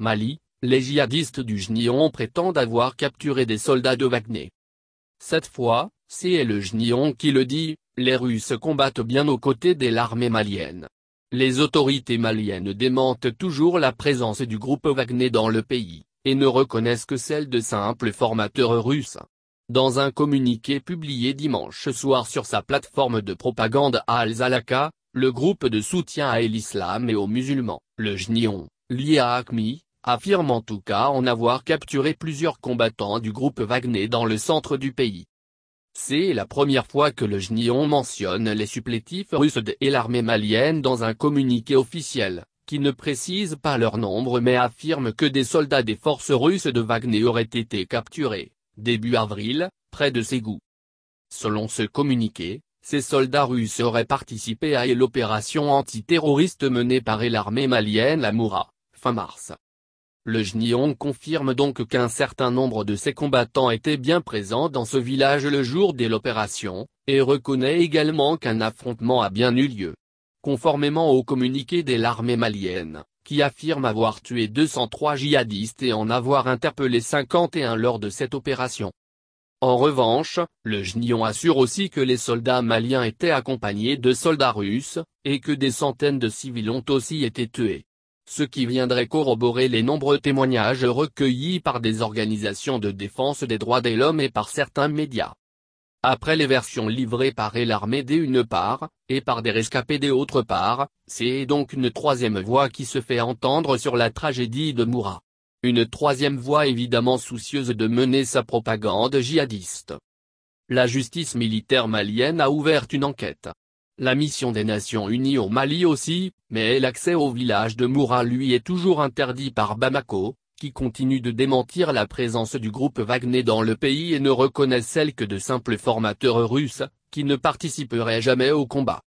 Mali, les djihadistes du Jnion prétendent avoir capturé des soldats de Wagner. Cette fois, c'est le Jnion qui le dit, les Russes combattent bien aux côtés de l'armée malienne. Les autorités maliennes démentent toujours la présence du groupe Wagner dans le pays, et ne reconnaissent que celle de simples formateurs russes. Dans un communiqué publié dimanche soir sur sa plateforme de propagande Al-Zalaka, le groupe de soutien à l'islam et aux musulmans, le Jnion, lié à Akmi, affirme en tout cas en avoir capturé plusieurs combattants du groupe Wagner dans le centre du pays. C'est la première fois que le GNION mentionne les supplétifs russes et l'armée malienne dans un communiqué officiel, qui ne précise pas leur nombre mais affirme que des soldats des forces russes de Wagner auraient été capturés, début avril, près de Ségou. Selon ce communiqué, ces soldats russes auraient participé à l'opération antiterroriste menée par l'armée malienne à Moura, fin mars. Le GNION confirme donc qu'un certain nombre de ses combattants étaient bien présents dans ce village le jour de l'opération, et reconnaît également qu'un affrontement a bien eu lieu. Conformément au communiqué de l'armée malienne, qui affirme avoir tué 203 djihadistes et en avoir interpellé 51 lors de cette opération. En revanche, le GNION assure aussi que les soldats maliens étaient accompagnés de soldats russes, et que des centaines de civils ont aussi été tués ce qui viendrait corroborer les nombreux témoignages recueillis par des organisations de défense des droits de l'homme et par certains médias. Après les versions livrées par l'armée d'une part, et par des rescapés d'autre part, c'est donc une troisième voix qui se fait entendre sur la tragédie de Moura. Une troisième voix évidemment soucieuse de mener sa propagande djihadiste. La justice militaire malienne a ouvert une enquête, la mission des Nations Unies au Mali aussi, mais l'accès au village de Moura lui est toujours interdit par Bamako, qui continue de démentir la présence du groupe Wagner dans le pays et ne reconnaît celle que de simples formateurs russes, qui ne participeraient jamais au combat.